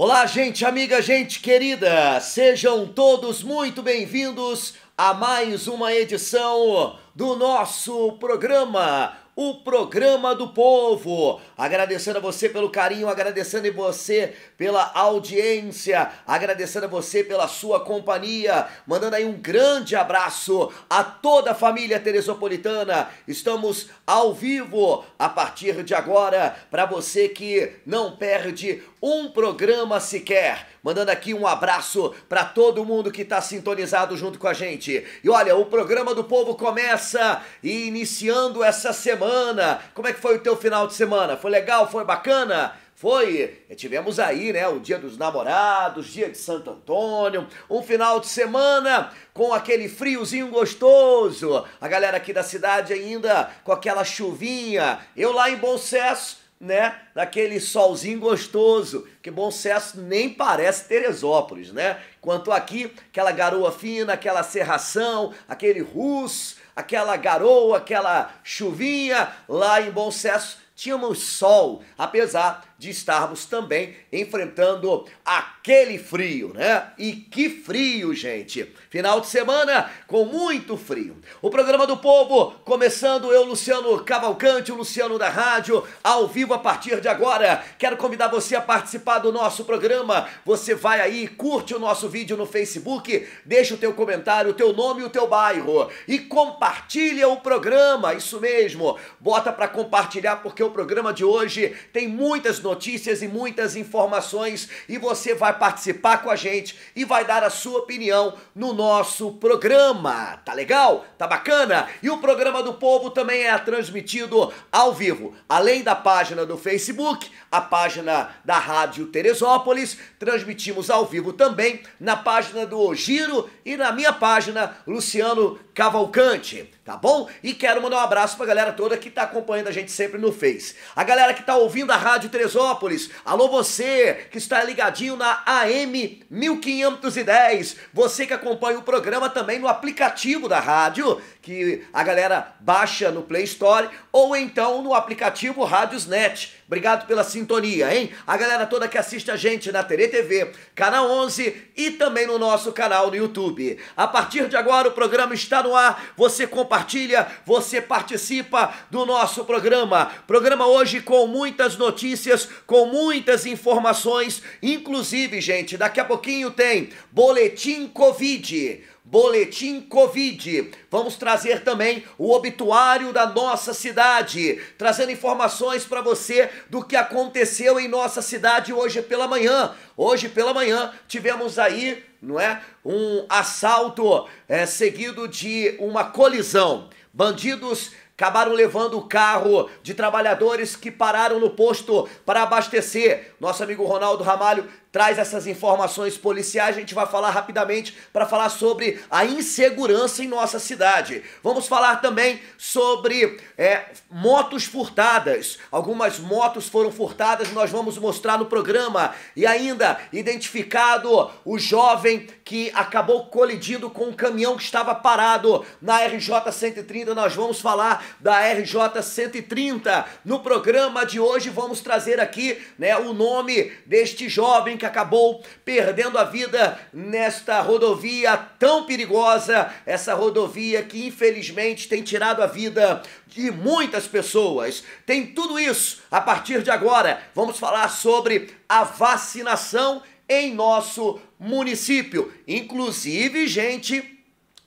Olá, gente amiga, gente querida! Sejam todos muito bem-vindos a mais uma edição do nosso programa o programa do povo. Agradecendo a você pelo carinho, agradecendo a você pela audiência, agradecendo a você pela sua companhia, mandando aí um grande abraço a toda a família teresopolitana. Estamos ao vivo a partir de agora para você que não perde um programa sequer. Mandando aqui um abraço para todo mundo que está sintonizado junto com a gente. E olha, o programa do povo começa e iniciando essa semana semana. Como é que foi o teu final de semana? Foi legal? Foi bacana? Foi, tivemos aí, né, o dia dos namorados, dia de Santo Antônio, um final de semana com aquele friozinho gostoso, a galera aqui da cidade ainda com aquela chuvinha, eu lá em Bom Sucesso, né, naquele solzinho gostoso, que Bom Sucesso nem parece Teresópolis, né, quanto aqui, aquela garoa fina, aquela serração, aquele russo, aquela garoa, aquela chuvinha lá em Bom Sucesso, tínhamos sol, apesar de estarmos também enfrentando aquele frio, né? E que frio, gente! Final de semana com muito frio. O programa do povo começando eu, Luciano Cavalcante, o Luciano da Rádio, ao vivo a partir de agora. Quero convidar você a participar do nosso programa. Você vai aí, curte o nosso vídeo no Facebook, deixa o teu comentário, o teu nome e o teu bairro e compartilha o programa. Isso mesmo. Bota para compartilhar porque o programa de hoje tem muitas novidades notícias e muitas informações e você vai participar com a gente e vai dar a sua opinião no nosso programa. Tá legal? Tá bacana? E o programa do povo também é transmitido ao vivo, além da página do Facebook, a página da Rádio Teresópolis, transmitimos ao vivo também na página do Giro e na minha página Luciano Cavalcante, tá bom? E quero mandar um abraço pra galera toda que tá acompanhando a gente sempre no Face. A galera que tá ouvindo a Rádio Teresópolis, alô você que está ligadinho na AM 1510, você que acompanha o programa também no aplicativo da rádio, que a galera baixa no Play Store ou então no aplicativo Rádios Net. Obrigado pela sintonia, hein? A galera toda que assiste a gente na Tere TV, Canal 11 e também no nosso canal no YouTube. A partir de agora o programa está no ar. Você compartilha, você participa do nosso programa. Programa hoje com muitas notícias, com muitas informações, inclusive, gente, daqui a pouquinho tem boletim Covid. Boletim Covid. Vamos trazer também o obituário da nossa cidade, trazendo informações para você do que aconteceu em nossa cidade hoje pela manhã. Hoje pela manhã tivemos aí, não é, um assalto é, seguido de uma colisão. Bandidos acabaram levando o carro de trabalhadores que pararam no posto para abastecer. Nosso amigo Ronaldo Ramalho traz essas informações policiais. A gente vai falar rapidamente para falar sobre a insegurança em nossa cidade. Vamos falar também sobre é, motos furtadas. Algumas motos foram furtadas, nós vamos mostrar no programa. E ainda identificado o jovem que acabou colidindo com um caminhão que estava parado na RJ 130. Nós vamos falar da RJ 130. No programa de hoje vamos trazer aqui, né, o nome deste jovem que acabou perdendo a vida nesta rodovia tão perigosa, essa rodovia que infelizmente tem tirado a vida de muitas pessoas. Tem tudo isso a partir de agora. Vamos falar sobre a vacinação em nosso município. Inclusive, gente,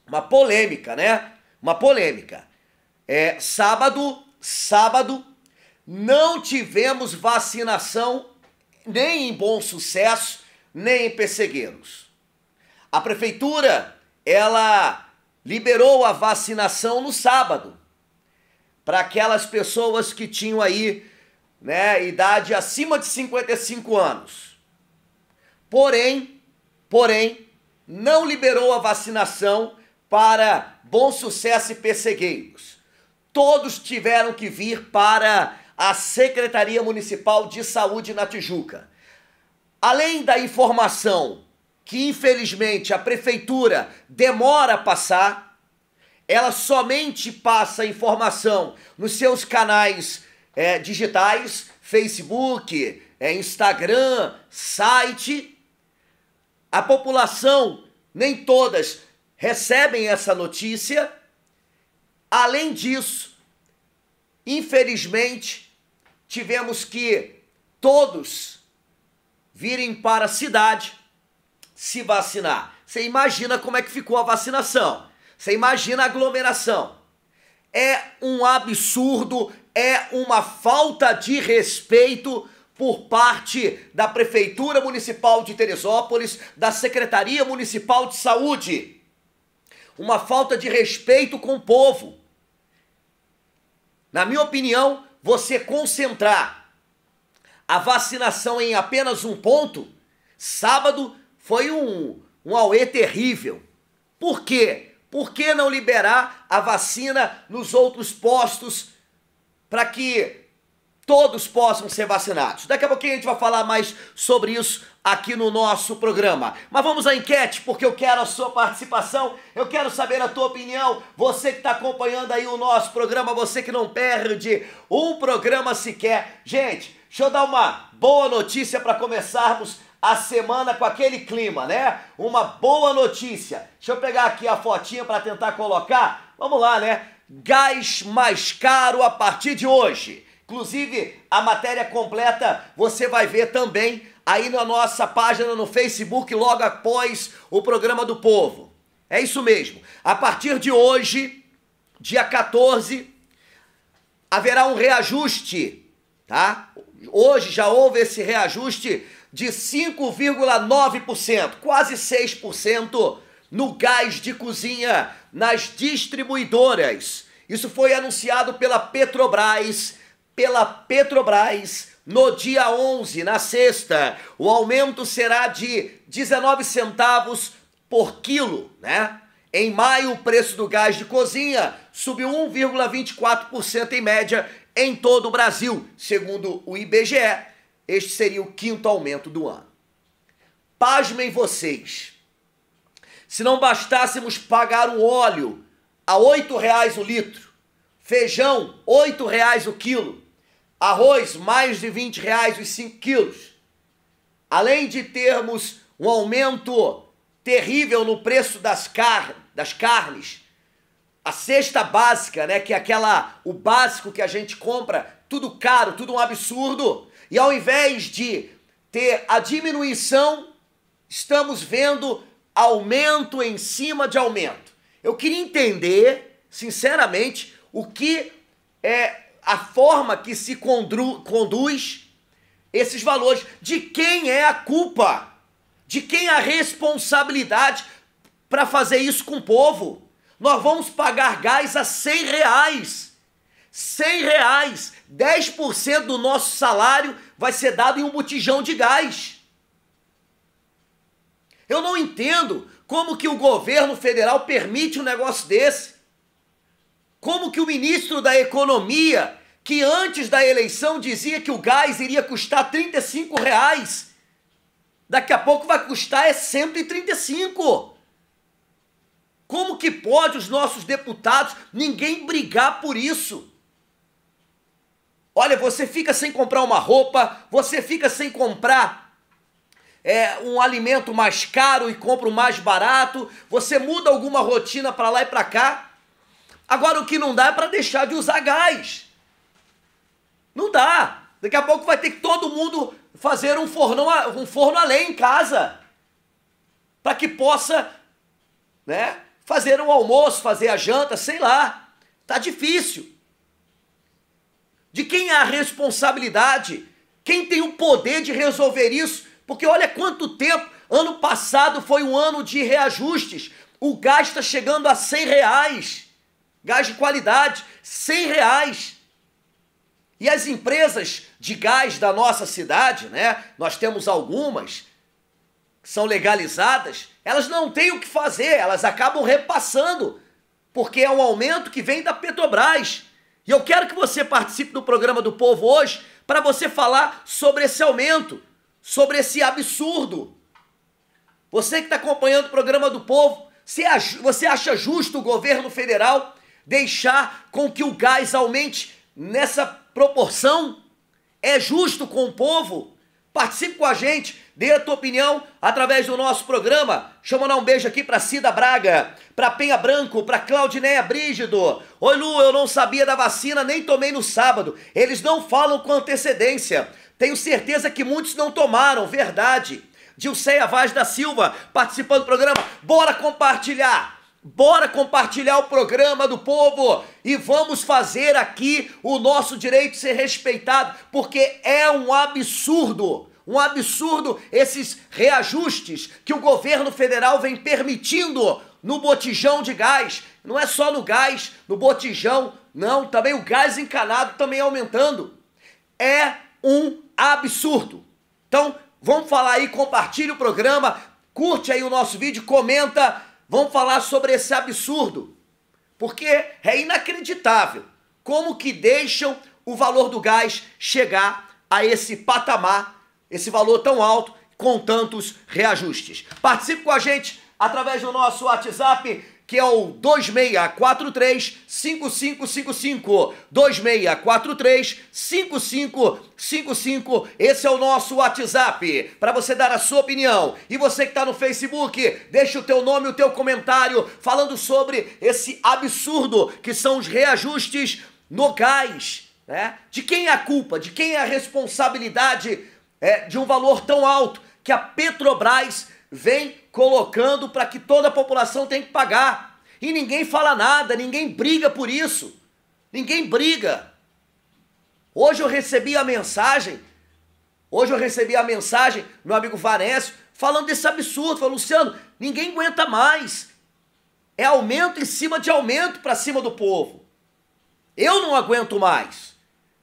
uma polêmica, né? Uma polêmica. É, sábado, sábado, não tivemos vacinação nem em Bom Sucesso, nem em Pessegueiros. A prefeitura, ela liberou a vacinação no sábado para aquelas pessoas que tinham aí, né, idade acima de 55 anos. Porém, porém não liberou a vacinação para Bom Sucesso e Persegueiros. Todos tiveram que vir para a Secretaria Municipal de Saúde na Tijuca. Além da informação que infelizmente a prefeitura demora a passar, ela somente passa informação nos seus canais é, digitais, Facebook, é, Instagram, site, a população, nem todas, recebem essa notícia. Além disso, infelizmente, tivemos que todos virem para a cidade se vacinar. Você imagina como é que ficou a vacinação. Você imagina a aglomeração. É um absurdo, é uma falta de respeito por parte da Prefeitura Municipal de Teresópolis, da Secretaria Municipal de Saúde. Uma falta de respeito com o povo. Na minha opinião, você concentrar a vacinação em apenas um ponto, sábado foi um, um auê terrível. Por quê? Por que não liberar a vacina nos outros postos para que todos possam ser vacinados. Daqui a pouquinho a gente vai falar mais sobre isso aqui no nosso programa. Mas vamos à enquete, porque eu quero a sua participação, eu quero saber a tua opinião. Você que está acompanhando aí o nosso programa, você que não perde um programa sequer. Gente, deixa eu dar uma boa notícia para começarmos a semana com aquele clima, né? Uma boa notícia. Deixa eu pegar aqui a fotinha para tentar colocar. Vamos lá, né? Gás mais caro a partir de hoje. Inclusive, a matéria completa você vai ver também aí na nossa página no Facebook, logo após o programa do povo. É isso mesmo. A partir de hoje, dia 14, haverá um reajuste, tá? Hoje já houve esse reajuste de 5,9%, quase 6% no gás de cozinha nas distribuidoras. Isso foi anunciado pela Petrobras pela Petrobras no dia 11, na sexta. O aumento será de 19 centavos por quilo, né? Em maio, o preço do gás de cozinha subiu 1,24% em média em todo o Brasil, segundo o IBGE. Este seria o quinto aumento do ano. Pasmem vocês. Se não bastássemos pagar o óleo a R$ reais o litro, feijão R$ reais o quilo, Arroz, mais de 20 reais os 5 quilos. Além de termos um aumento terrível no preço das, car das carnes, a cesta básica, né, que é aquela o básico que a gente compra, tudo caro, tudo um absurdo. E ao invés de ter a diminuição, estamos vendo aumento em cima de aumento. Eu queria entender, sinceramente, o que é a forma que se conduz esses valores. De quem é a culpa? De quem é a responsabilidade para fazer isso com o povo? Nós vamos pagar gás a 100 reais. 100 reais, 10% do nosso salário vai ser dado em um botijão de gás. Eu não entendo como que o governo federal permite um negócio desse. Como que o ministro da Economia, que antes da eleição dizia que o gás iria custar 35 reais, daqui a pouco vai custar é 135. Como que pode os nossos deputados ninguém brigar por isso? Olha, você fica sem comprar uma roupa, você fica sem comprar é, um alimento mais caro e compra o mais barato, você muda alguma rotina para lá e para cá. Agora, o que não dá é para deixar de usar gás. Não dá. Daqui a pouco vai ter que todo mundo fazer um, forno um forno a lenha em casa. Para que possa né, fazer o um almoço, fazer a janta, sei lá. Tá difícil. De quem é a responsabilidade? Quem tem o poder de resolver isso? Porque olha quanto tempo. Ano passado foi um ano de reajustes. O gás está chegando a 100 reais. Gás de qualidade, 100 reais. E as empresas de gás da nossa cidade, né? Nós temos algumas que são legalizadas, elas não têm o que fazer, elas acabam repassando, porque é um aumento que vem da Petrobras. E eu quero que você participe do programa do povo hoje para você falar sobre esse aumento, sobre esse absurdo. Você que está acompanhando o programa do povo, você acha justo o governo federal deixar com que o gás aumente nessa proporção? É justo com o povo? Participe com a gente, dê a tua opinião através do nosso programa. Deixa eu mandar um beijo aqui para Cida Braga, para Penha Branco, para Claudineia Brígido. Oi Lu, eu não sabia da vacina, nem tomei no sábado. Eles não falam com antecedência. Tenho certeza que muitos não tomaram, verdade. Dilceia Vaz da Silva participando do programa. Bora compartilhar! Bora compartilhar o programa do povo e vamos fazer aqui o nosso direito ser respeitado, porque é um absurdo, um absurdo esses reajustes que o governo federal vem permitindo no botijão de gás. Não é só no gás, no botijão, não, também o gás encanado também aumentando. É um absurdo. Então, vamos falar aí, compartilhe o programa, curte aí o nosso vídeo, comenta Vamos falar sobre esse absurdo, porque é inacreditável como que deixam o valor do gás chegar a esse patamar, esse valor tão alto, com tantos reajustes. Participe com a gente através do nosso WhatsApp que é o 2643 5555. 2643 5555. Esse é o nosso WhatsApp para você dar a sua opinião. E você que está no Facebook, deixa o teu nome, o teu comentário falando sobre esse absurdo que são os reajustes no gás. Né? De quem é a culpa? De quem é a responsabilidade é, de um valor tão alto que a Petrobras vem colocando para que toda a população tenha que pagar. E ninguém fala nada, ninguém briga por isso. Ninguém briga. Hoje eu recebi a mensagem, hoje eu recebi a mensagem do meu amigo Vanécio falando desse absurdo, falou, Luciano, ninguém aguenta mais. É aumento em cima de aumento para cima do povo. Eu não aguento mais.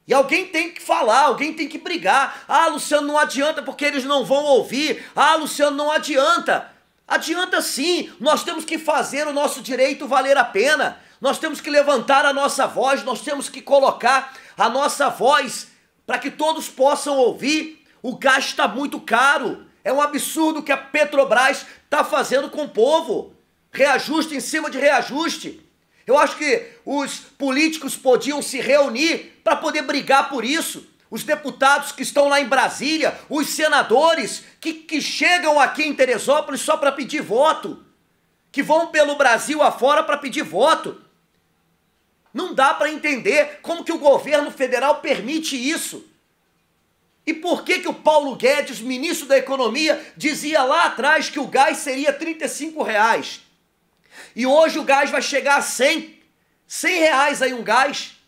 E alguém tem que falar, alguém tem que brigar. Ah, Luciano, não adianta porque eles não vão ouvir. Ah, Luciano, não adianta. Adianta sim, nós temos que fazer o nosso direito valer a pena. Nós temos que levantar a nossa voz, nós temos que colocar a nossa voz para que todos possam ouvir. O gás está muito caro. É um absurdo o que a Petrobras está fazendo com o povo. Reajuste em cima de reajuste. Eu acho que os políticos podiam se reunir para poder brigar por isso. Os deputados que estão lá em Brasília, os senadores que, que chegam aqui em Teresópolis só para pedir voto, que vão pelo Brasil afora para pedir voto. Não dá para entender como que o governo federal permite isso. E por que que o Paulo Guedes, ministro da Economia, dizia lá atrás que o gás seria 35 reais? E hoje o gás vai chegar a 100, 100 reais aí um gás.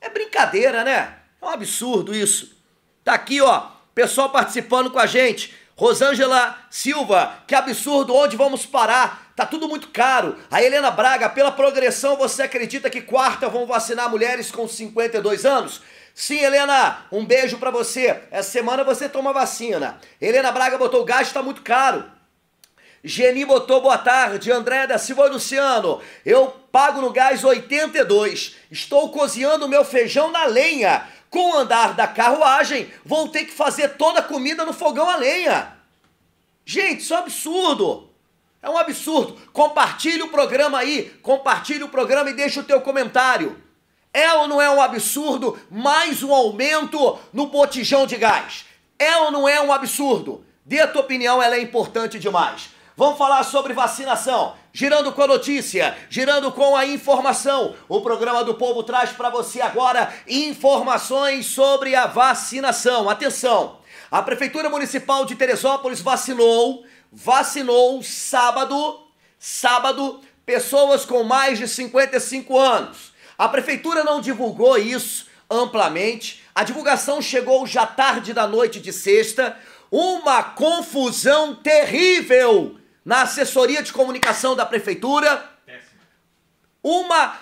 É brincadeira, né? É um absurdo isso. Tá aqui, ó, pessoal participando com a gente. Rosângela Silva, que absurdo, onde vamos parar? Tá tudo muito caro. A Helena Braga, pela progressão, você acredita que quarta vão vacinar mulheres com 52 anos? Sim, Helena, um beijo para você. Essa semana você toma vacina. Helena Braga botou o gás, tá muito caro. Geni botou boa tarde, André da Silva Luciano. Eu pago no gás 82. Estou cozinhando meu feijão na lenha. Com o andar da carruagem, vou ter que fazer toda a comida no fogão a lenha. Gente, isso é um absurdo. É um absurdo. Compartilhe o programa aí, compartilhe o programa e deixa o teu comentário. É ou não é um absurdo mais um aumento no botijão de gás? É ou não é um absurdo? Dê a tua opinião, ela é importante demais. Vamos falar sobre vacinação, girando com a notícia, girando com a informação. O programa do Povo traz para você agora informações sobre a vacinação. Atenção! A Prefeitura Municipal de Teresópolis vacinou, vacinou sábado, sábado, pessoas com mais de 55 anos. A Prefeitura não divulgou isso amplamente. A divulgação chegou já tarde da noite de sexta. Uma confusão terrível na assessoria de comunicação da prefeitura. Uma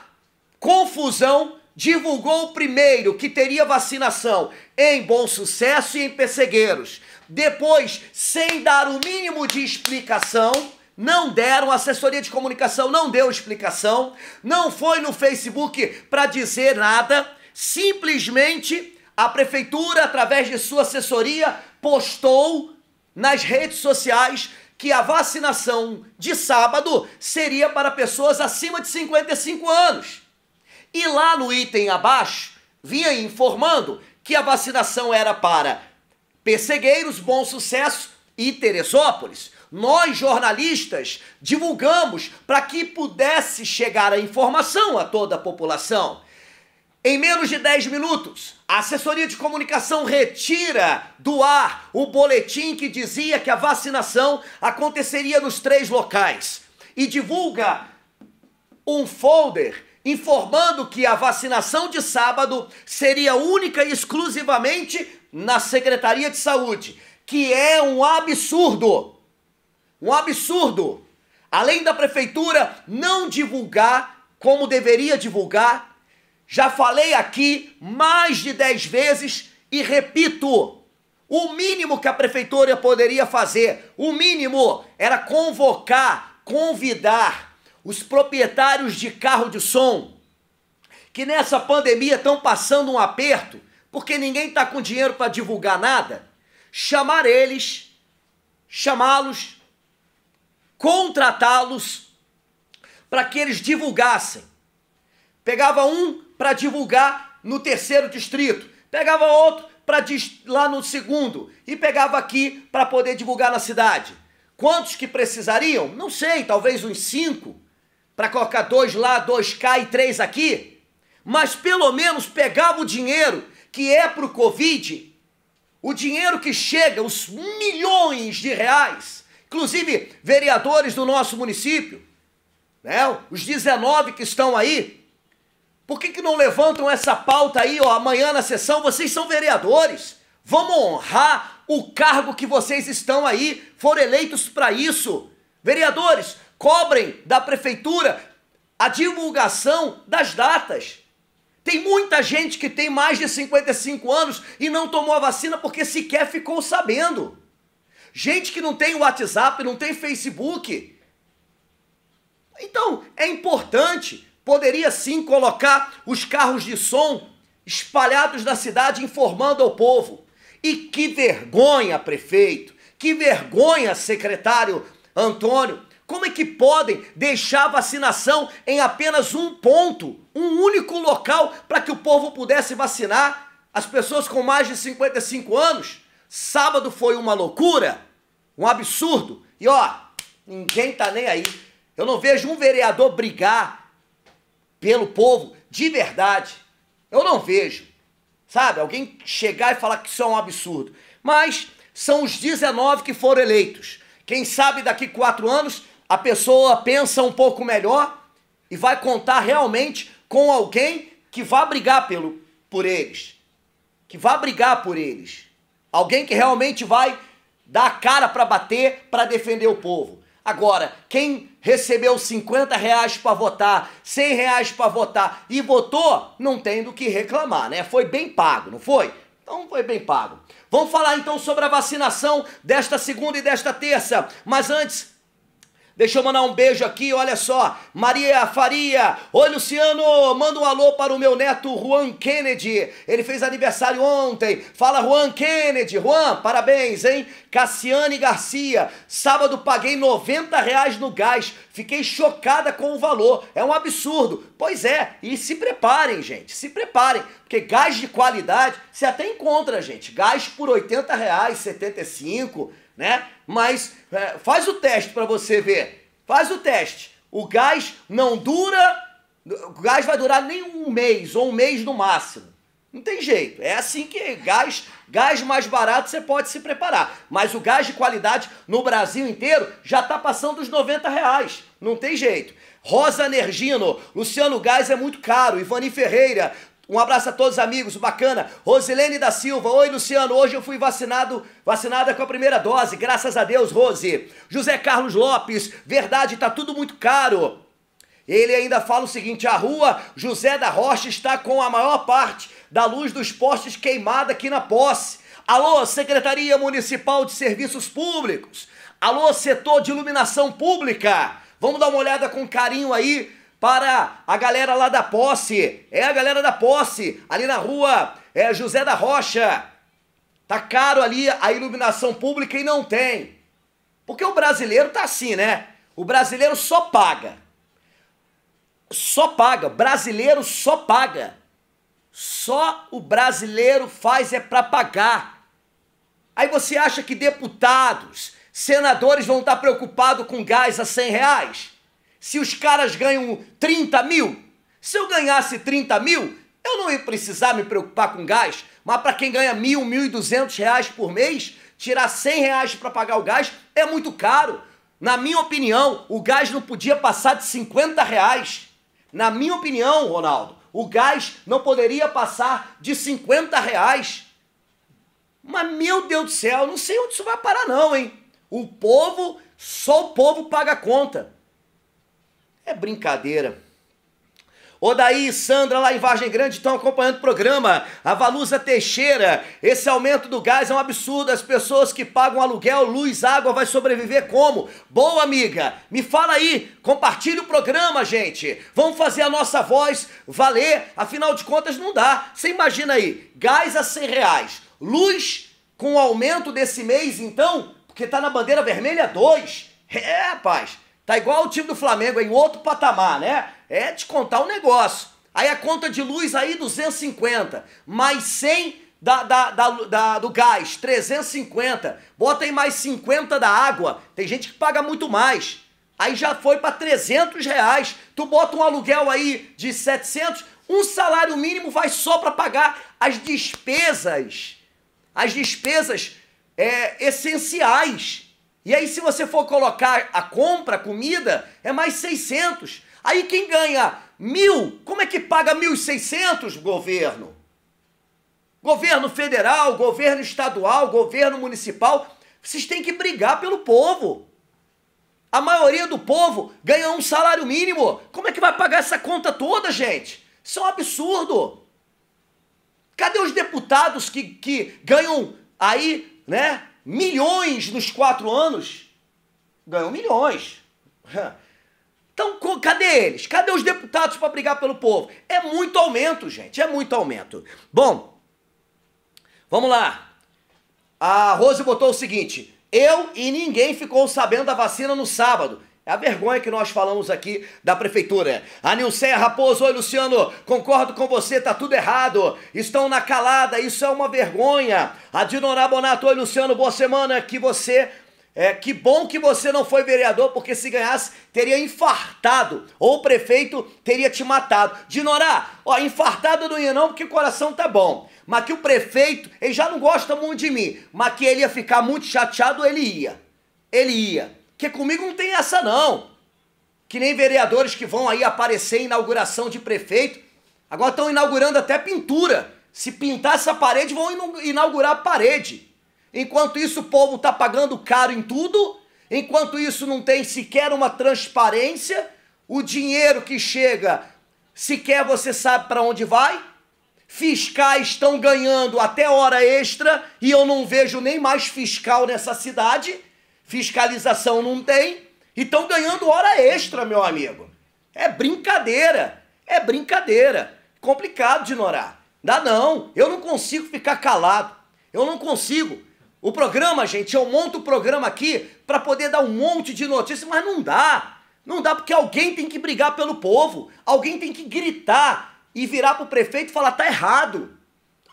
confusão divulgou primeiro que teria vacinação em Bom Sucesso e em Pessegueiros. Depois, sem dar o mínimo de explicação, não deram, a assessoria de comunicação não deu explicação, não foi no Facebook para dizer nada, simplesmente a prefeitura, através de sua assessoria, postou nas redes sociais que a vacinação de sábado seria para pessoas acima de 55 anos. E lá no item abaixo, vinha informando que a vacinação era para Persegueiros, Bom Sucesso e Teresópolis. Nós, jornalistas, divulgamos para que pudesse chegar a informação a toda a população. Em menos de 10 minutos, a assessoria de comunicação retira do ar o boletim que dizia que a vacinação aconteceria nos três locais e divulga um folder informando que a vacinação de sábado seria única e exclusivamente na Secretaria de Saúde, que é um absurdo. Um absurdo. Além da prefeitura não divulgar como deveria divulgar já falei aqui mais de 10 vezes e repito: o mínimo que a prefeitura poderia fazer, o mínimo era convocar, convidar os proprietários de carro de som que nessa pandemia estão passando um aperto, porque ninguém está com dinheiro para divulgar nada, chamar eles, chamá-los, contratá-los para que eles divulgassem. Pegava um, para divulgar no terceiro distrito, pegava outro para lá no segundo e pegava aqui para poder divulgar na cidade. Quantos que precisariam? Não sei, talvez uns cinco para colocar dois lá, dois cá e três aqui. Mas pelo menos pegava o dinheiro que é para o Covid, o dinheiro que chega, os milhões de reais, inclusive vereadores do nosso município, né? os 19 que estão aí, por que, que não levantam essa pauta aí, ó, amanhã na sessão? Vocês são vereadores. Vamos honrar o cargo que vocês estão aí, foram eleitos para isso. Vereadores, cobrem da prefeitura a divulgação das datas. Tem muita gente que tem mais de 55 anos e não tomou a vacina porque sequer ficou sabendo. Gente que não tem WhatsApp, não tem Facebook. Então, é importante poderia sim colocar os carros de som espalhados na cidade informando ao povo. E que vergonha, prefeito! Que vergonha, secretário Antônio! Como é que podem deixar a vacinação em apenas um ponto, um único local para que o povo pudesse vacinar as pessoas com mais de 55 anos? Sábado foi uma loucura, um absurdo. E ó, ninguém tá nem aí. Eu não vejo um vereador brigar pelo povo de verdade. Eu não vejo, sabe? Alguém chegar e falar que isso é um absurdo. Mas são os 19 que foram eleitos. Quem sabe daqui quatro anos a pessoa pensa um pouco melhor e vai contar realmente com alguém que vá brigar pelo, por eles. Que vá brigar por eles. Alguém que realmente vai dar a cara para bater, para defender o povo. Agora, quem recebeu 50 reais para votar, 100 reais para votar e votou, não tem do que reclamar, né? Foi bem pago, não foi? Então foi bem pago. Vamos falar então sobre a vacinação desta segunda e desta terça. Mas antes, Deixa eu mandar um beijo aqui, olha só. Maria Faria. Oi, Luciano. Manda um alô para o meu neto Juan Kennedy. Ele fez aniversário ontem. Fala, Juan Kennedy. Juan, parabéns, hein? Cassiane Garcia. Sábado paguei 90 reais no gás. Fiquei chocada com o valor. É um absurdo. Pois é. E se preparem, gente. Se preparem. Porque gás de qualidade você até encontra, gente. Gás por 80 reais, 75 né? Mas é, faz o teste para você ver. Faz o teste. O gás não dura, o gás vai durar nem um mês ou um mês no máximo. Não tem jeito. É assim que gás, gás mais barato você pode se preparar. Mas o gás de qualidade no Brasil inteiro já está passando dos 90 reais. Não tem jeito. Rosa Nergino, Luciano Gás é muito caro, Ivani Ferreira, um abraço a todos amigos, bacana. Rosilene da Silva, oi Luciano, hoje eu fui vacinado, vacinada com a primeira dose, graças a Deus, Rose. José Carlos Lopes, verdade, tá tudo muito caro. Ele ainda fala o seguinte: a rua José da Rocha está com a maior parte da luz dos postes queimada aqui na posse. Alô, Secretaria Municipal de Serviços Públicos. Alô, setor de iluminação pública. Vamos dar uma olhada com carinho aí para a galera lá da posse. É a galera da posse, ali na rua é José da Rocha. Tá caro ali a iluminação pública e não tem. Porque o brasileiro tá assim, né? O brasileiro só paga. Só paga. Brasileiro só paga. Só o brasileiro faz é para pagar. Aí você acha que deputados, senadores vão estar preocupados com gás a 100 reais? se os caras ganham 30 mil. Se eu ganhasse 30 mil, eu não ia precisar me preocupar com gás. Mas para quem ganha mil, mil e duzentos reais por mês, tirar 100 reais para pagar o gás é muito caro. Na minha opinião, o gás não podia passar de 50 reais. Na minha opinião, Ronaldo, o gás não poderia passar de 50 reais. Mas, meu Deus do céu, não sei onde isso vai parar, não, hein? O povo, só o povo paga a conta. É brincadeira. Odaí e Sandra lá em Vargem Grande estão acompanhando o programa. A Valusa Teixeira, esse aumento do gás é um absurdo. As pessoas que pagam aluguel, luz, água, vai sobreviver como? Boa, amiga, me fala aí, compartilhe o programa, gente. Vamos fazer a nossa voz valer, afinal de contas não dá. Você imagina aí, gás a 100 reais, luz com o aumento desse mês então, porque tá na bandeira vermelha 2. É, rapaz, Tá igual o time do Flamengo em outro patamar, né? É de contar o um negócio. Aí a conta de luz aí 250, mais 100 da, da, da, da, do gás, 350. Bota aí mais 50 da água. Tem gente que paga muito mais. Aí já foi para 300 reais. Tu bota um aluguel aí de 700, um salário mínimo vai só para pagar as despesas. As despesas é, essenciais. E aí se você for colocar a compra, a comida, é mais 600. Aí quem ganha mil, como é que paga 1.600 governo? Governo federal, governo estadual, governo municipal, vocês têm que brigar pelo povo. A maioria do povo ganha um salário mínimo. Como é que vai pagar essa conta toda, gente? Isso é um absurdo. Cadê os deputados que, que ganham aí, né, milhões nos quatro anos, ganhou milhões. Então, cadê eles? Cadê os deputados para brigar pelo povo? É muito aumento, gente, é muito aumento. Bom, vamos lá. A Rose botou o seguinte: eu e ninguém ficou sabendo da vacina no sábado. É a vergonha que nós falamos aqui da prefeitura. A Nilceia Raposo, oi Luciano, concordo com você, tá tudo errado. Estão na calada, isso é uma vergonha. A Dinorá Bonato, oi Luciano, boa semana, que você é, que bom que você não foi vereador, porque se ganhasse, teria infartado. Ou o prefeito teria te matado. Dinorá, ó, infartado não ia não, porque o coração tá bom. Mas que o prefeito, ele já não gosta muito de mim. Mas que ele ia ficar muito chateado, ele ia. Ele ia. Que comigo não tem essa não. Que nem vereadores que vão aí aparecer em inauguração de prefeito. Agora estão inaugurando até pintura. Se pintar essa parede, vão inaugurar a parede. Enquanto isso, o povo está pagando caro em tudo. Enquanto isso, não tem sequer uma transparência. O dinheiro que chega, sequer você sabe para onde vai. Fiscais estão ganhando até hora extra e eu não vejo nem mais fiscal nessa cidade fiscalização não tem e estão ganhando hora extra, meu amigo. É brincadeira, é brincadeira. Complicado de ignorar. Dá não, eu não consigo ficar calado. Eu não consigo. O programa, gente, eu monto o programa aqui para poder dar um monte de notícias, mas não dá. Não dá porque alguém tem que brigar pelo povo, alguém tem que gritar e virar pro prefeito e falar tá errado.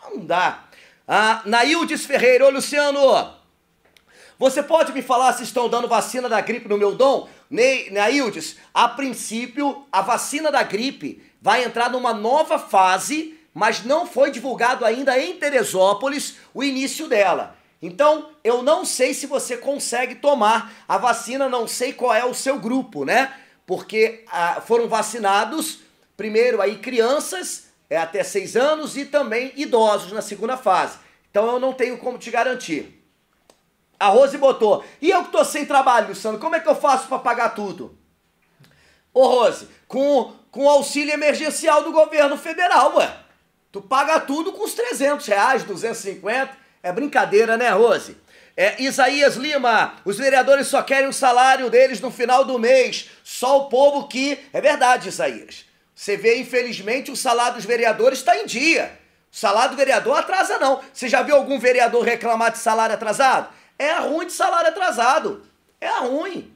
Não dá. Ah, Naildes Ferreira, ô Luciano, você pode me falar se estão dando vacina da gripe no meu dom? Ney, Naildes, a princípio, a vacina da gripe vai entrar numa nova fase, mas não foi divulgado ainda em Teresópolis o início dela. Então, eu não sei se você consegue tomar a vacina, não sei qual é o seu grupo, né? Porque ah, foram vacinados primeiro aí crianças é, até seis anos e também idosos na segunda fase. Então eu não tenho como te garantir. A Rose botou. E eu que tô sem trabalho, Luciano, como é que eu faço para pagar tudo? Ô Rose, com, com auxílio emergencial do governo federal, ué. Tu paga tudo com os 300 reais, 250. É brincadeira, né, Rose? É, Isaías Lima, os vereadores só querem o salário deles no final do mês. Só o povo que. É verdade, Isaías. Você vê, infelizmente, o salário dos vereadores está em dia. O salário do vereador atrasa, não. Você já viu algum vereador reclamar de salário atrasado? É ruim de salário atrasado. É ruim.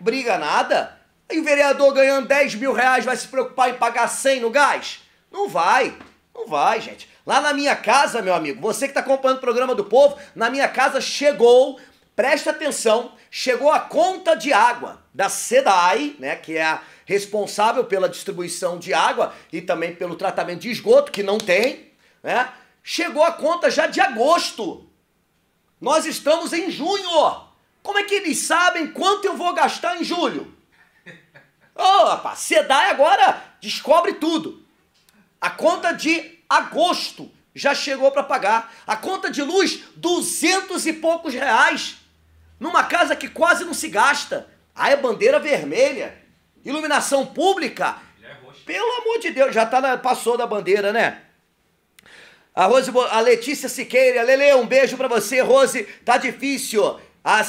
Briga nada. E o vereador ganhando 10 mil reais vai se preocupar em pagar 100 no gás? Não vai. Não vai, gente. Lá na minha casa, meu amigo, você que está acompanhando o programa do povo, na minha casa chegou, presta atenção, chegou a conta de água da SEDAI, né, que é a responsável pela distribuição de água e também pelo tratamento de esgoto, que não tem, né? Chegou a conta já de agosto. Nós estamos em junho. Como é que eles sabem quanto eu vou gastar em julho? Oh, rapaz, SEDAI agora descobre tudo. A conta de agosto já chegou para pagar. A conta de luz, duzentos e poucos reais. Numa casa que quase não se gasta. Aí é bandeira vermelha. Iluminação pública. É Pelo amor de Deus, já tá na, passou da bandeira, né? A, Rose, a Letícia Siqueira, Lele, um beijo para você, Rose, tá difícil. A,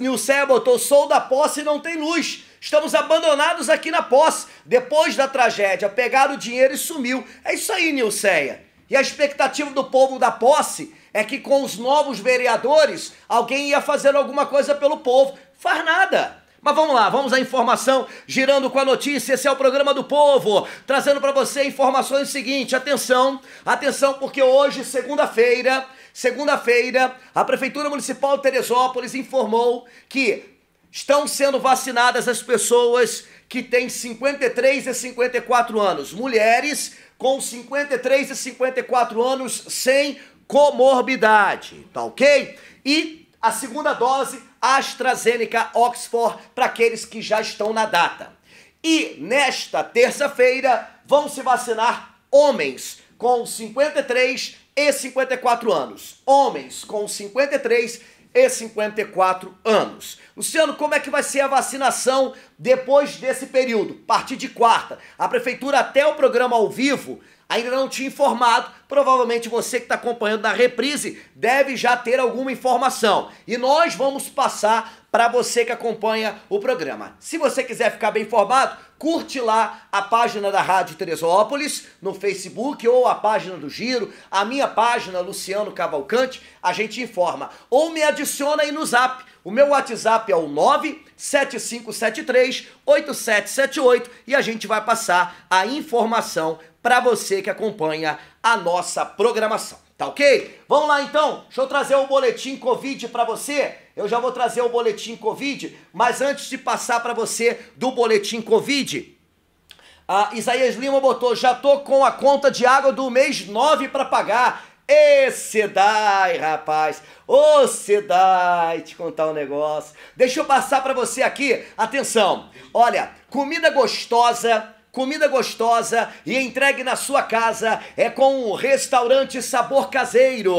Nilceia botou, sou da posse e não tem luz. Estamos abandonados aqui na posse. Depois da tragédia, pegaram o dinheiro e sumiu. É isso aí, Nilceia. E a expectativa do povo da posse é que com os novos vereadores, alguém ia fazer alguma coisa pelo povo. Faz nada. Mas vamos lá, vamos à informação, girando com a notícia. Esse é o programa do povo, trazendo para você informações seguinte, atenção, atenção porque hoje, segunda-feira, segunda-feira, a prefeitura municipal de Teresópolis informou que estão sendo vacinadas as pessoas que têm 53 e 54 anos, mulheres com 53 e 54 anos sem comorbidade, tá OK? E a segunda dose AstraZeneca Oxford para aqueles que já estão na data. E nesta terça-feira vão se vacinar homens com 53 e 54 anos. Homens com 53 e 54 anos. Luciano, como é que vai ser a vacinação depois desse período? A partir de quarta. A prefeitura até o programa ao vivo ainda não te informado, provavelmente você que está acompanhando na reprise deve já ter alguma informação. E nós vamos passar para você que acompanha o programa. Se você quiser ficar bem informado, curte lá a página da Rádio Teresópolis no Facebook ou a página do Giro, a minha página, Luciano Cavalcante, a gente informa. Ou me adiciona aí no zap. O meu WhatsApp é o 97573 8778 e a gente vai passar a informação para você que acompanha a nossa programação. Tá ok? Vamos lá então, deixa eu trazer o boletim Covid para você. Eu já vou trazer o boletim Covid, mas antes de passar para você do boletim Covid, a Isaías Lima botou: já tô com a conta de água do mês 9 para pagar. Ê, Sedai, rapaz! Ô, Sedai, te contar um negócio. Deixa eu passar para você aqui, atenção. Olha, comida gostosa comida gostosa e entregue na sua casa é com o restaurante Sabor Caseiro.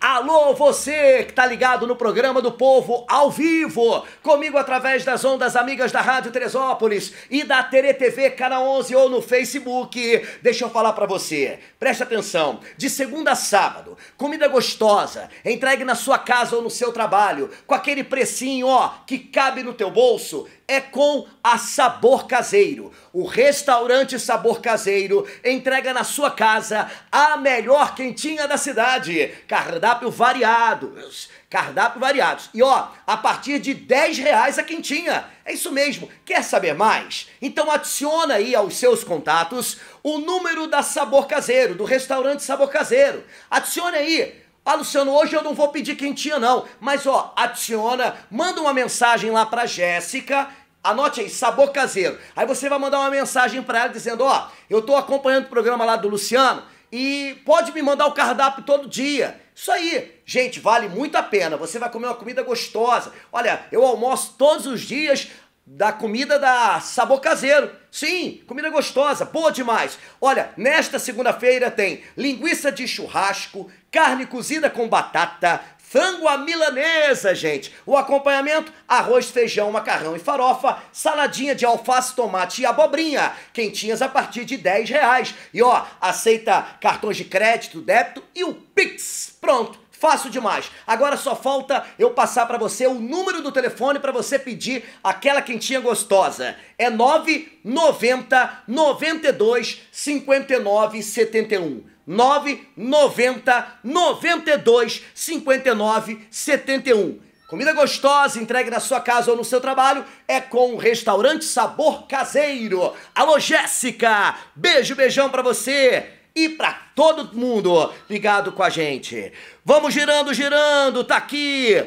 Alô, você que tá ligado no programa do povo ao vivo, comigo através das ondas amigas da Rádio Teresópolis e da TV Canal 11 ou no Facebook. Deixa eu falar para você, preste atenção, de segunda a sábado, comida gostosa, entregue na sua casa ou no seu trabalho, com aquele precinho, ó, que cabe no teu bolso é com a Sabor Caseiro. O restaurante Sabor Caseiro entrega na sua casa a melhor quentinha da cidade. Cardápio variados. Cardápio variados. E ó, a partir de 10 reais a quentinha. É isso mesmo. Quer saber mais? Então adiciona aí aos seus contatos o número da Sabor Caseiro, do restaurante Sabor Caseiro. Adicione aí ah, Luciano, hoje eu não vou pedir quentinha não, mas ó, adiciona, manda uma mensagem lá pra Jéssica, anote aí, sabor caseiro. Aí você vai mandar uma mensagem pra ela dizendo, ó, eu tô acompanhando o programa lá do Luciano e pode me mandar o cardápio todo dia. Isso aí, gente, vale muito a pena. Você vai comer uma comida gostosa. Olha, eu almoço todos os dias da comida da Sabor Caseiro. Sim, comida gostosa, boa demais. Olha, nesta segunda-feira tem linguiça de churrasco, carne cozida com batata, frango à milanesa, gente. O acompanhamento: arroz, feijão, macarrão e farofa, saladinha de alface, tomate e abobrinha, quentinhas a partir de 10 reais. E ó, aceita cartões de crédito, débito e o Pix. Pronto. Fácil demais. Agora só falta eu passar para você o número do telefone para você pedir aquela quentinha gostosa. É 990 92 59 71. 990 92 59 71. Comida gostosa, entregue na sua casa ou no seu trabalho, é com o restaurante Sabor Caseiro. Alô, Jéssica! Beijo, beijão para você! e para todo mundo ligado com a gente. Vamos girando, girando, tá aqui.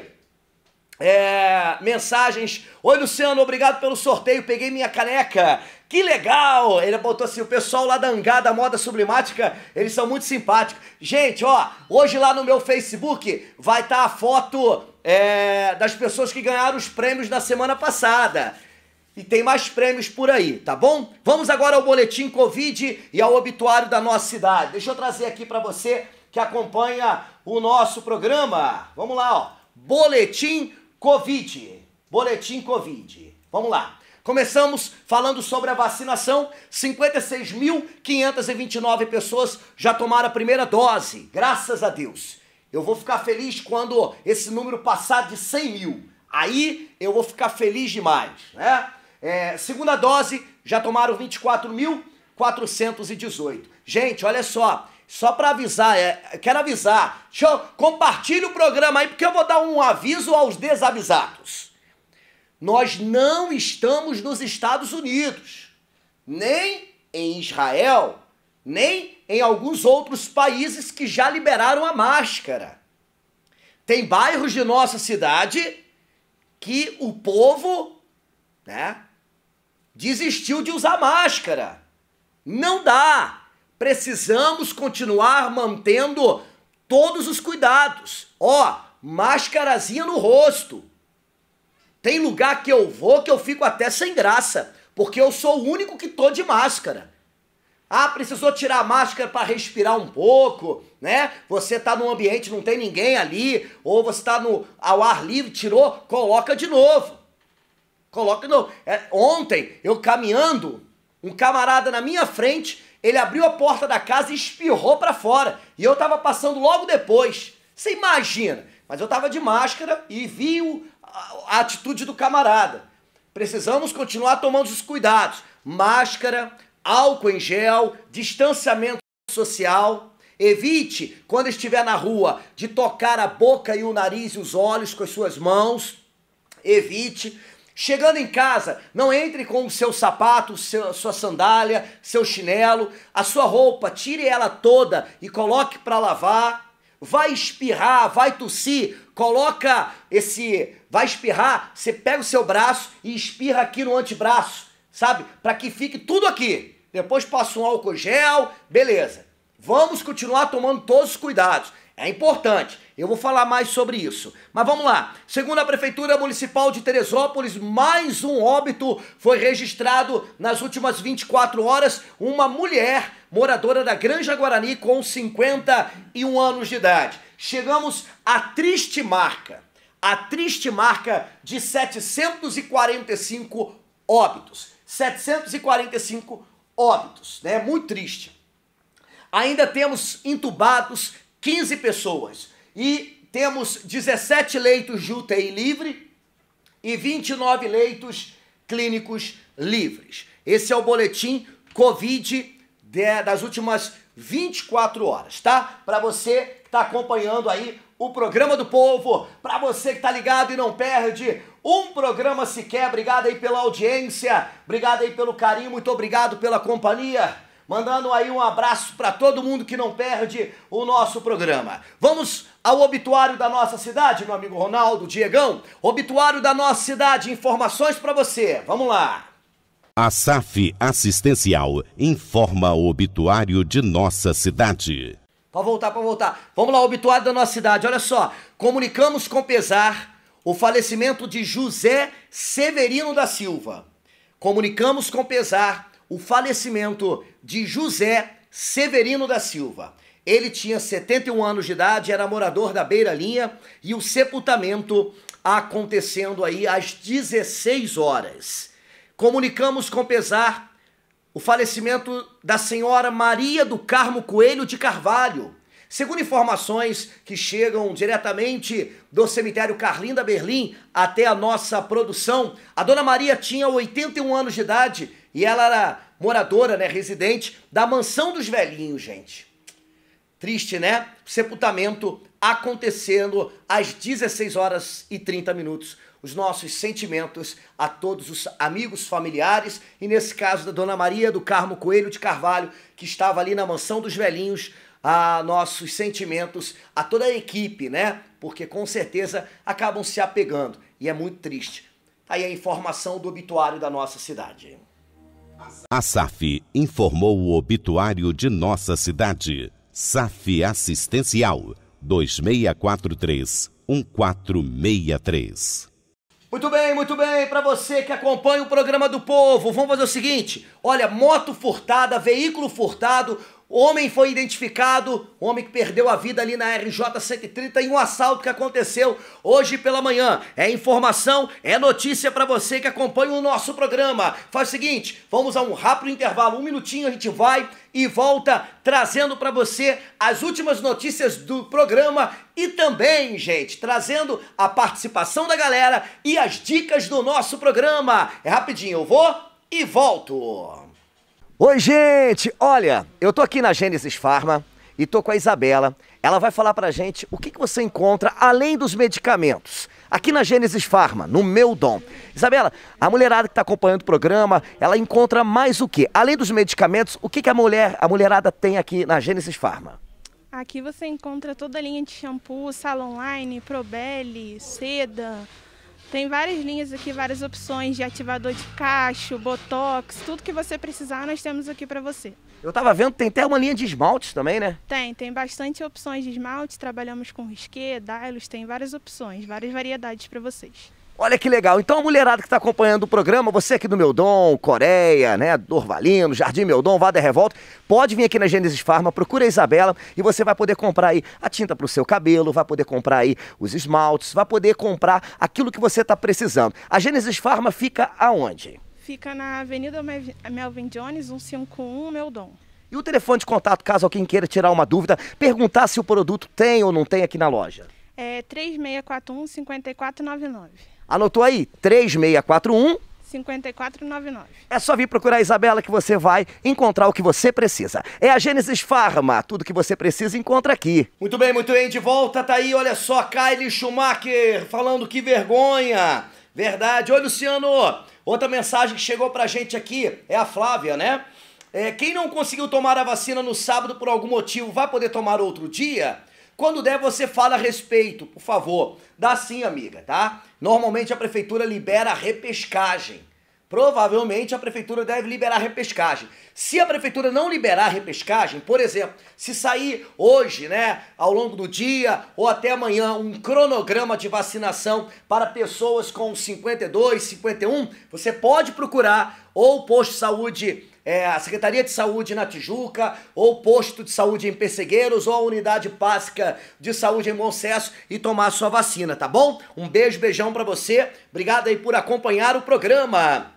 É, mensagens. Oi, Luciano, obrigado pelo sorteio. Peguei minha caneca. Que legal! Ele botou assim: o pessoal lá da Angá, da Moda Sublimática, eles são muito simpáticos. Gente, ó, hoje lá no meu Facebook vai estar tá a foto é, das pessoas que ganharam os prêmios da semana passada. E tem mais prêmios por aí, tá bom? Vamos agora ao boletim Covid e ao obituário da nossa cidade. Deixa eu trazer aqui para você que acompanha o nosso programa. Vamos lá, ó. Boletim Covid. Boletim Covid. Vamos lá. Começamos falando sobre a vacinação. 56.529 pessoas já tomaram a primeira dose, graças a Deus. Eu vou ficar feliz quando esse número passar de 100 mil. Aí eu vou ficar feliz demais, né? É, segunda dose, já tomaram 24.418. Gente, olha só. Só para avisar, é, quero avisar. Deixa eu, compartilhe o programa aí, porque eu vou dar um aviso aos desavisados. Nós não estamos nos Estados Unidos, nem em Israel, nem em alguns outros países que já liberaram a máscara. Tem bairros de nossa cidade que o povo, né, desistiu de usar máscara. Não dá. Precisamos continuar mantendo todos os cuidados. Ó, máscarazinha no rosto. Tem lugar que eu vou que eu fico até sem graça, porque eu sou o único que tô de máscara. Ah, precisou tirar a máscara para respirar um pouco, né? Você tá num ambiente, não tem ninguém ali, ou você tá no ao ar livre, tirou, coloca de novo. Coloca não. É, ontem, eu caminhando, um camarada na minha frente, ele abriu a porta da casa e espirrou para fora. E eu tava passando logo depois. Você imagina? Mas eu tava de máscara e vi o, a, a atitude do camarada. Precisamos continuar tomando os cuidados. Máscara, álcool em gel, distanciamento social. Evite, quando estiver na rua, de tocar a boca e o nariz e os olhos com as suas mãos. Evite. Chegando em casa, não entre com o seu sapato, seu, sua sandália, seu chinelo, a sua roupa, tire ela toda e coloque para lavar. Vai espirrar, vai tossir, coloca esse, vai espirrar, você pega o seu braço e espirra aqui no antebraço, sabe? Para que fique tudo aqui. Depois passa um álcool gel, beleza. Vamos continuar tomando todos os cuidados. É importante. Eu vou falar mais sobre isso. Mas vamos lá. Segundo a Prefeitura Municipal de Teresópolis, mais um óbito foi registrado nas últimas 24 horas. Uma mulher moradora da Granja Guarani com 51 anos de idade. Chegamos à triste marca. A triste marca de 745 óbitos. 745 óbitos, né? Muito triste. Ainda temos entubados 15 pessoas e temos 17 leitos de UTI livre e 29 leitos clínicos livres. Esse é o boletim Covid de, das últimas 24 horas, tá? Para você que está acompanhando aí o programa do povo, para você que está ligado e não perde um programa sequer. Obrigado aí pela audiência, obrigado aí pelo carinho, muito obrigado pela companhia. Mandando aí um abraço para todo mundo que não perde o nosso programa. Vamos ao obituário da nossa cidade, meu amigo Ronaldo, Diegão. Obituário da nossa cidade, informações para você. Vamos lá. A SAF Assistencial informa o obituário de nossa cidade. Para voltar, para voltar. Vamos lá, obituário da nossa cidade. Olha só. Comunicamos com pesar o falecimento de José Severino da Silva. Comunicamos com pesar o falecimento de José Severino da Silva. Ele tinha 71 anos de idade, era morador da Beira Linha e o sepultamento acontecendo aí às 16 horas. Comunicamos com pesar o falecimento da senhora Maria do Carmo Coelho de Carvalho. Segundo informações que chegam diretamente do cemitério Carlinda Berlim até a nossa produção, a dona Maria tinha 81 anos de idade e ela era moradora, né, residente da mansão dos velhinhos, gente. Triste, né? Sepultamento acontecendo às 16 horas e 30 minutos. Os nossos sentimentos a todos os amigos, familiares e, nesse caso, da Dona Maria do Carmo Coelho de Carvalho, que estava ali na mansão dos velhinhos, a nossos sentimentos a toda a equipe, né? Porque com certeza acabam se apegando e é muito triste. Tá aí a informação do obituário da nossa cidade. A SAF informou o obituário de nossa cidade. SAF Assistencial 2643 1463. Muito bem, muito bem. Para você que acompanha o programa do povo, vamos fazer o seguinte: olha, moto furtada, veículo furtado, homem foi identificado, homem que perdeu a vida ali na RJ 130 em um assalto que aconteceu hoje pela manhã. É informação, é notícia para você que acompanha o nosso programa. Faz o seguinte, vamos a um rápido intervalo, um minutinho a gente vai e volta trazendo para você as últimas notícias do programa e também, gente, trazendo a participação da galera e as dicas do nosso programa. É rapidinho, eu vou e volto. Oi, gente! Olha, eu tô aqui na Gênesis Farma e tô com a Isabela. Ela vai falar pra gente o que, que você encontra além dos medicamentos. Aqui na Gênesis Farma, no meu dom. Isabela, a mulherada que está acompanhando o programa, ela encontra mais o quê? Além dos medicamentos, o que, que a, mulher, a mulherada tem aqui na Gênesis Farma? Aqui você encontra toda a linha de shampoo, sala online, Probelli, seda, tem várias linhas aqui, várias opções de ativador de cacho, botox, tudo que você precisar nós temos aqui para você. Eu estava vendo, tem até uma linha de esmaltes também, né? Tem, tem bastante opções de esmalte, trabalhamos com risqué, dylos, tem várias opções, várias variedades para vocês. Olha que legal. Então a mulherada que está acompanhando o programa, você aqui do Meldon, Coreia, né, Dorvalino, Jardim Meldon, Vada Revolta, pode vir aqui na Gênesis Farma, procura a Isabela e você vai poder comprar aí a tinta para o seu cabelo, vai poder comprar aí os esmaltes, vai poder comprar aquilo que você está precisando. A Gênesis Farma fica aonde? Fica na Avenida Melvin Jones, 151, Meu E o telefone de contato, caso alguém queira tirar uma dúvida, perguntar se o produto tem ou não tem aqui na loja? É 3641 5499. Anotou aí? 3641 5499. É só vir procurar a Isabela que você vai encontrar o que você precisa. É a Gênesis Pharma, tudo que você precisa encontra aqui. Muito bem, muito bem, de volta tá aí, olha só, Kylie Schumacher falando que vergonha. Verdade. Ô Luciano, outra mensagem que chegou pra gente aqui é a Flávia, né? É, quem não conseguiu tomar a vacina no sábado por algum motivo vai poder tomar outro dia? Quando der, você fala a respeito, por favor. Dá sim, amiga, tá? Normalmente a prefeitura libera repescagem. Provavelmente a prefeitura deve liberar repescagem. Se a prefeitura não liberar repescagem, por exemplo, se sair hoje, né, ao longo do dia ou até amanhã, um cronograma de vacinação para pessoas com 52, 51, você pode procurar ou o posto de saúde é, a Secretaria de Saúde na Tijuca, ou posto de saúde em Persegueiros, ou a unidade básica de saúde em Moncesso e tomar sua vacina, tá bom? Um beijo, beijão para você. Obrigado aí por acompanhar o programa.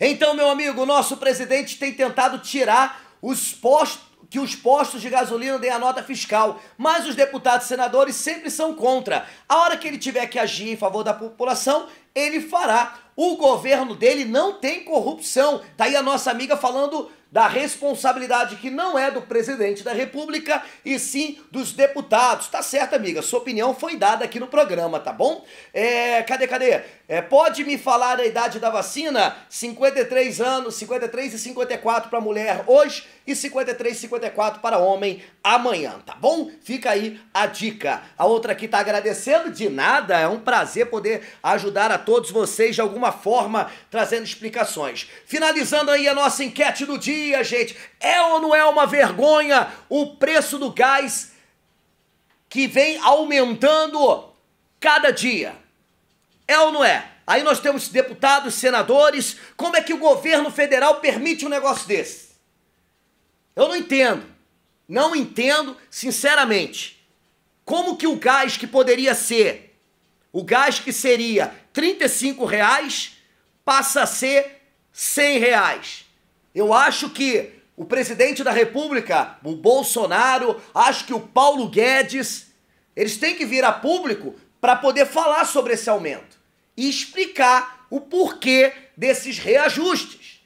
Então, meu amigo, nosso presidente tem tentado tirar os postos que os postos de gasolina deem a nota fiscal, mas os deputados e senadores sempre são contra. A hora que ele tiver que agir em favor da população, ele fará. O governo dele não tem corrupção. Tá aí a nossa amiga falando da responsabilidade que não é do presidente da República e sim dos deputados. Tá certo, amiga? Sua opinião foi dada aqui no programa, tá bom? É, cadê, cadê? É, pode me falar a idade da vacina? 53 anos, 53 e 54 para mulher hoje e 53 e 54 para homem amanhã, tá bom? Fica aí a dica. A outra aqui tá agradecendo de nada. É um prazer poder ajudar a todos vocês de alguma forma, trazendo explicações. Finalizando aí a nossa enquete do dia dia, gente. É ou não é uma vergonha o preço do gás que vem aumentando cada dia? É ou não é? Aí nós temos deputados, senadores. Como é que o governo federal permite um negócio desse? Eu não entendo. Não entendo, sinceramente. Como que o gás que poderia ser, o gás que seria 35 reais, passa a ser 100 reais? Eu acho que o presidente da República, o Bolsonaro, acho que o Paulo Guedes, eles têm que vir a público para poder falar sobre esse aumento e explicar o porquê desses reajustes.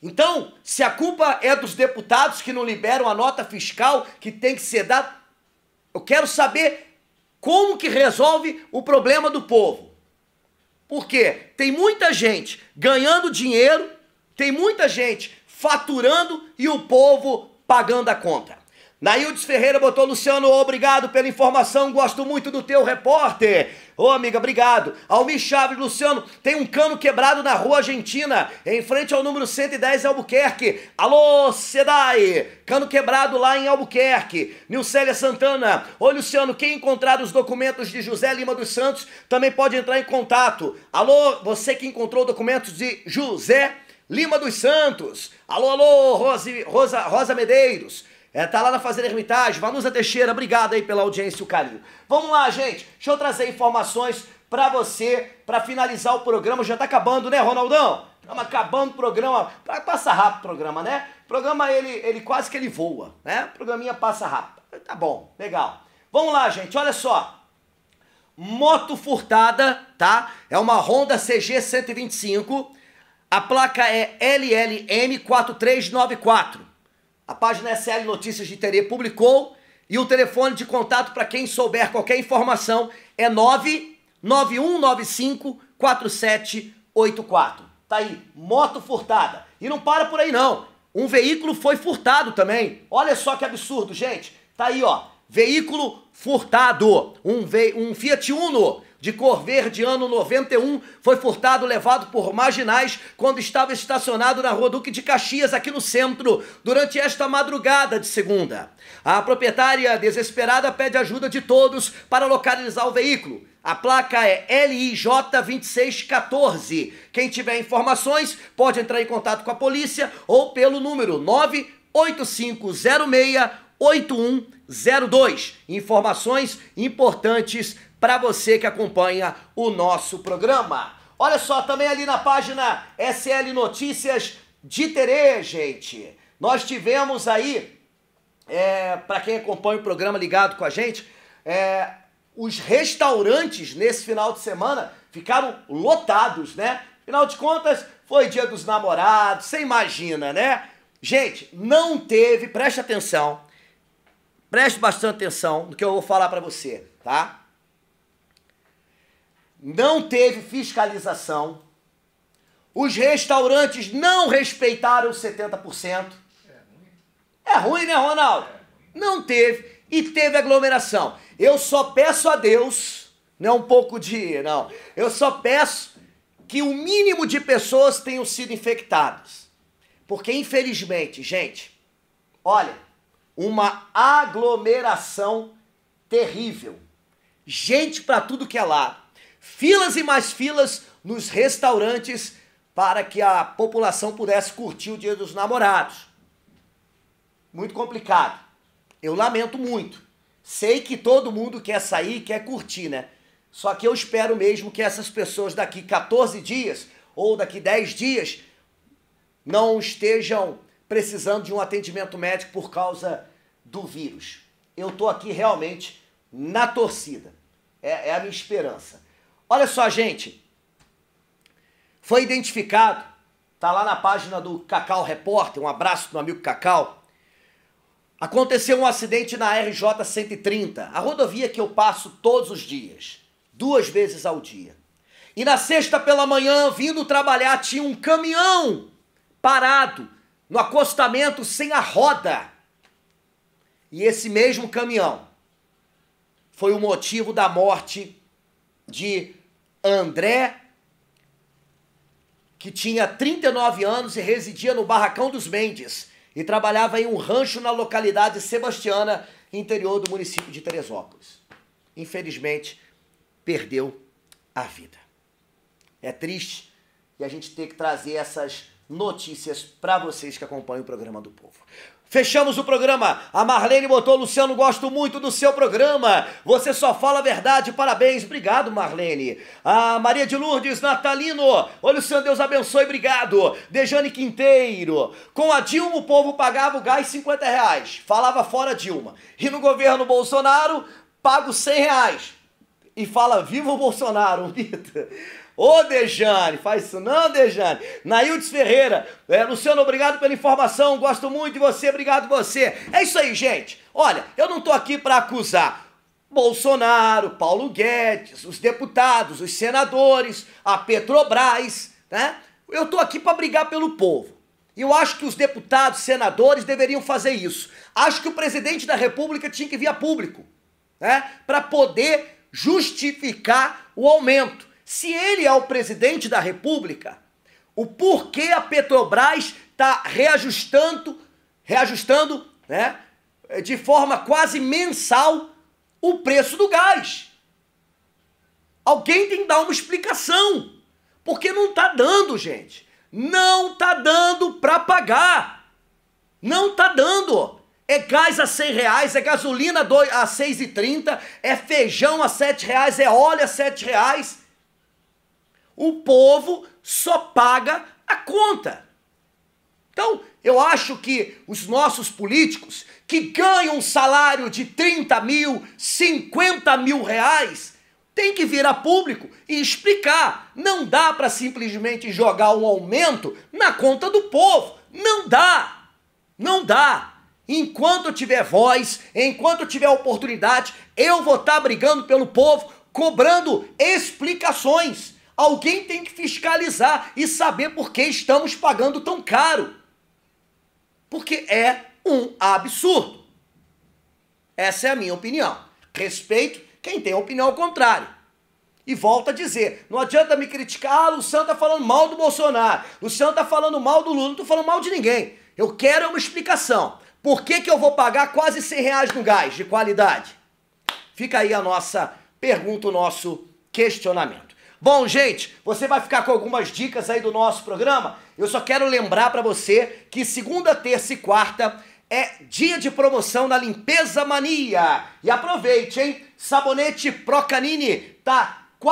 Então, se a culpa é dos deputados que não liberam a nota fiscal que tem que ser dada, eu quero saber como que resolve o problema do povo. Porque tem muita gente ganhando dinheiro tem muita gente faturando e o povo pagando a conta. Naildes Ferreira botou, Luciano, obrigado pela informação, gosto muito do teu repórter. Ô amiga, obrigado. Almir Chaves, Luciano, tem um cano quebrado na rua Argentina, em frente ao número 110 Albuquerque. Alô, Sedai, cano quebrado lá em Albuquerque. Nilcélia Santana, ô Luciano, quem encontrar os documentos de José Lima dos Santos também pode entrar em contato. Alô, você que encontrou documentos de José Lima Lima dos Santos. Alô, alô, Rose, Rosa, Rosa Medeiros. É, tá lá na Fazenda Hermitage. Vanusa Teixeira, obrigado aí pela audiência e o carinho. Vamos lá, gente. Deixa eu trazer informações para você, para finalizar o programa. Já tá acabando, né, Ronaldão? Estamos tá acabando o programa. Passa rápido o programa, né? O programa, ele, ele quase que ele voa, né? O programinha passa rápido. Tá bom, legal. Vamos lá, gente. Olha só moto furtada, tá? É uma Honda CG 125 a placa é LLM4394. A página SL Notícias de Interê publicou e o telefone de contato para quem souber qualquer informação é 991954784. Tá aí, moto furtada. E não para por aí não. Um veículo foi furtado também. Olha só que absurdo, gente. Tá aí, ó. Veículo furtado. Um, ve um Fiat Uno de cor verde, ano 91, foi furtado, levado por marginais quando estava estacionado na rua Duque de Caxias, aqui no centro, durante esta madrugada de segunda. A proprietária, desesperada, pede ajuda de todos para localizar o veículo. A placa é LIJ2614. Quem tiver informações pode entrar em contato com a polícia ou pelo número 98506 8102. Informações importantes para você que acompanha o nosso programa. Olha só, também ali na página SL Notícias de Terê, gente. Nós tivemos aí, é, para quem acompanha o programa ligado com a gente, é, os restaurantes nesse final de semana ficaram lotados, né? Afinal de contas, foi dia dos namorados, você imagina, né? Gente, não teve, preste atenção, preste bastante atenção no que eu vou falar para você, tá? não teve fiscalização, os restaurantes não respeitaram os 70%. É ruim, né, Ronaldo? Não teve. E teve aglomeração. Eu só peço a Deus, não é um pouco de. Não. Eu só peço que o mínimo de pessoas tenham sido infectadas. Porque, infelizmente, gente, olha, uma aglomeração terrível. Gente para tudo que é lado filas e mais filas nos restaurantes para que a população pudesse curtir o Dia dos Namorados. Muito complicado. Eu lamento muito. Sei que todo mundo quer sair, quer curtir, né? Só que eu espero mesmo que essas pessoas daqui 14 dias ou daqui 10 dias não estejam precisando de um atendimento médico por causa do vírus. Eu estou aqui realmente na torcida. É, é a minha esperança. Olha só, gente. Foi identificado, tá lá na página do Cacau Repórter, um abraço do amigo Cacau. Aconteceu um acidente na RJ 130, a rodovia que eu passo todos os dias, duas vezes ao dia. E na sexta pela manhã, vindo trabalhar, tinha um caminhão parado no acostamento sem a roda. E esse mesmo caminhão foi o motivo da morte de André, que tinha 39 anos e residia no Barracão dos Mendes e trabalhava em um rancho na localidade sebastiana, interior do município de Teresópolis. Infelizmente, perdeu a vida. É triste e a gente ter que trazer essas notícias para vocês que acompanham o programa do Povo. Fechamos o programa. A Marlene botou, Luciano, gosto muito do seu programa. Você só fala a verdade. Parabéns. Obrigado, Marlene. A Maria de Lourdes, Natalino. olha o senhor Deus abençoe. Obrigado. Dejane Quinteiro. Com a Dilma, o povo pagava o gás 50 reais. Falava fora Dilma. E no governo Bolsonaro, pago 100 reais. E fala, viva o Bolsonaro, bonita. Ô Dejane, faz isso não, Dejane. Naildes Ferreira, é, Luciano, obrigado pela informação, gosto muito de você, obrigado você. É isso aí, gente. Olha, eu não tô aqui para acusar Bolsonaro, Paulo Guedes, os deputados, os senadores, a Petrobras, né? Eu tô aqui para brigar pelo povo. E eu acho que os deputados, senadores deveriam fazer isso. Acho que o presidente da República tinha que vir a público, né? Para poder justificar o aumento se ele é o presidente da República, o porquê a Petrobras está reajustando, reajustando, né, de forma quase mensal o preço do gás? Alguém tem que dar uma explicação, porque não está dando, gente. Não está dando para pagar. Não está dando. É gás a 100 reais, é gasolina a 6,30, é feijão a 7 reais, é óleo a 7 reais o povo só paga a conta. Então, eu acho que os nossos políticos que ganham um salário de 30 mil, 50 mil reais, tem que vir a público e explicar. Não dá para simplesmente jogar um aumento na conta do povo. Não dá. Não dá. Enquanto tiver voz, enquanto tiver oportunidade, eu vou estar tá brigando pelo povo, cobrando explicações. Alguém tem que fiscalizar e saber por que estamos pagando tão caro. Porque é um absurdo. Essa é a minha opinião. Respeito quem tem opinião contrária. E volta a dizer, não adianta me criticar, ah, Luciano tá falando mal do Bolsonaro, o Luciano tá falando mal do Lula, não estou falando mal de ninguém. Eu quero uma explicação. Por que, que eu vou pagar quase 100 reais no gás de qualidade? Fica aí a nossa pergunta, o nosso questionamento. Bom, gente, você vai ficar com algumas dicas aí do nosso programa. Eu só quero lembrar para você que segunda, terça e quarta é dia de promoção na Limpeza Mania. E aproveite, hein? Sabonete Procanini tá R$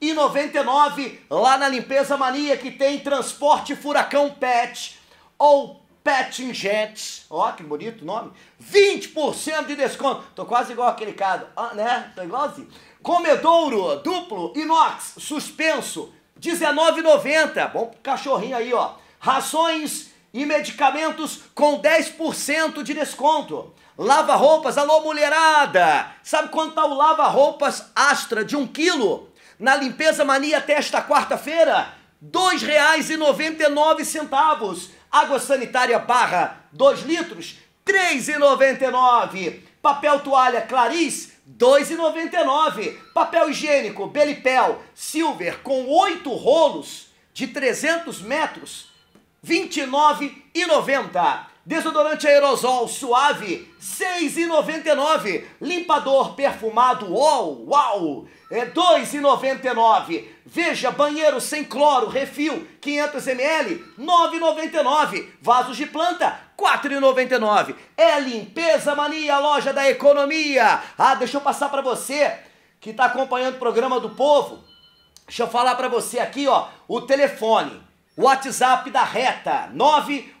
4,99 lá na Limpeza Mania que tem transporte furacão pet ou Pet Jet. Ó, que bonito nome. 20% de desconto. Tô quase igual aquele cara, ah, né? Tô igualzinho. Comedouro duplo inox suspenso 19,90. Bom cachorrinho aí, ó. Rações e medicamentos com 10% de desconto. Lava-roupas, alô mulherada! Sabe quanto tá o lava-roupas Astra de 1 um quilo? Na Limpeza Mania até esta quarta-feira, R$ 2,99. Água sanitária barra 2 litros, R$ 3,99. Papel toalha Clarice, 2,99. Papel higiênico Belipel Silver com 8 rolos de 300 metros, R$ 29,90. Desodorante aerosol suave, R$ 6,99. Limpador perfumado UOL, UAU, é 2,99. Veja, banheiro sem cloro, refil, 500ml, 9,99. Vasos de planta, 4,99. É Limpeza Mania, loja da economia. Ah, deixa eu passar para você que está acompanhando o programa do povo. Deixa eu falar para você aqui, ó, o telefone, o WhatsApp da reta, 9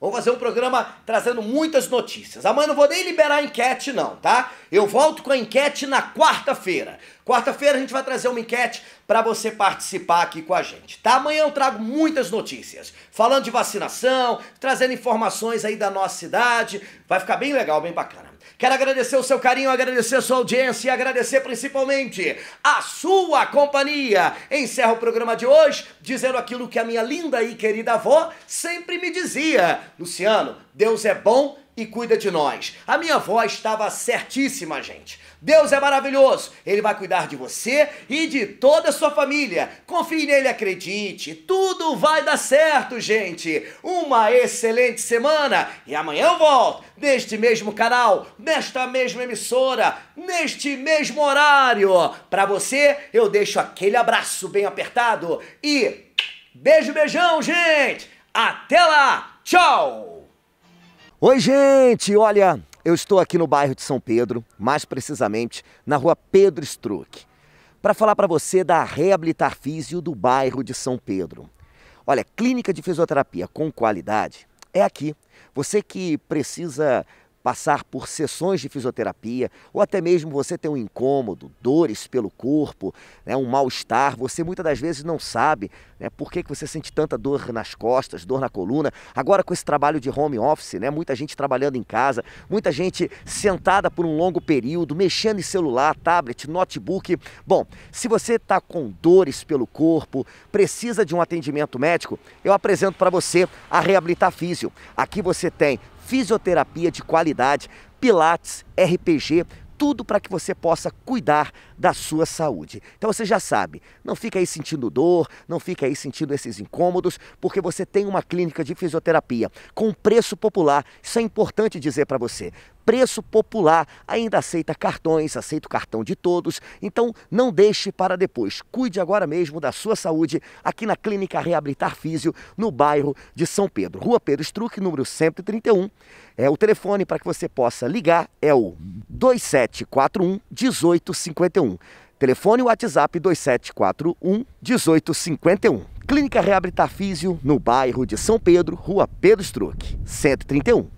Vou fazer um programa trazendo muitas notícias. Amanhã não vou nem liberar a enquete, não, tá? Eu volto com a enquete na quarta-feira. Quarta-feira a gente vai trazer uma enquete para você participar aqui com a gente, tá? Amanhã eu trago muitas notícias, falando de vacinação, trazendo informações aí da nossa cidade. Vai ficar bem legal, bem bacana. Quero agradecer o seu carinho, agradecer a sua audiência e agradecer principalmente a sua companhia. Encerro o programa de hoje dizendo aquilo que a minha linda e querida avó sempre me dizia: Luciano, Deus é bom e cuida de nós. A minha avó estava certíssima, gente. Deus é maravilhoso. Ele vai cuidar de você e de toda a sua família. Confie nele, acredite. Tudo vai dar certo, gente. Uma excelente semana e amanhã eu volto neste mesmo canal, nesta mesma emissora, neste mesmo horário. Para você, eu deixo aquele abraço bem apertado e beijo, beijão, gente. Até lá. Tchau. Oi, gente! Olha, eu estou aqui no bairro de São Pedro, mais precisamente na rua Pedro Struck, para falar para você da Reabilitar Físio do bairro de São Pedro. Olha, clínica de fisioterapia com qualidade é aqui. Você que precisa passar por sessões de fisioterapia, ou até mesmo você tem um incômodo, dores pelo corpo, né, um mal-estar, você muitas das vezes não sabe né, por que, que você sente tanta dor nas costas, dor na coluna. Agora com esse trabalho de home office, né, muita gente trabalhando em casa, muita gente sentada por um longo período, mexendo em celular, tablet, notebook. Bom, se você está com dores pelo corpo, precisa de um atendimento médico, eu apresento para você a Reabilitar Físio. Aqui você tem fisioterapia de qualidade, pilates, RPG, tudo para que você possa cuidar da sua saúde. Então você já sabe, não fica aí sentindo dor, não fica aí sentindo esses incômodos, porque você tem uma clínica de fisioterapia com preço popular. Isso é importante dizer para você preço popular, ainda aceita cartões, aceita o cartão de todos. Então não deixe para depois. Cuide agora mesmo da sua saúde aqui na Clínica Reabilitar Físio, no bairro de São Pedro. Rua Pedro Struck, número 131. É, o telefone para que você possa ligar é o 2741 1851. 1851. Telefone WhatsApp 2741 1851. Clínica Reabilitar Físio, no bairro de São Pedro, Rua Pedro Struck, 131.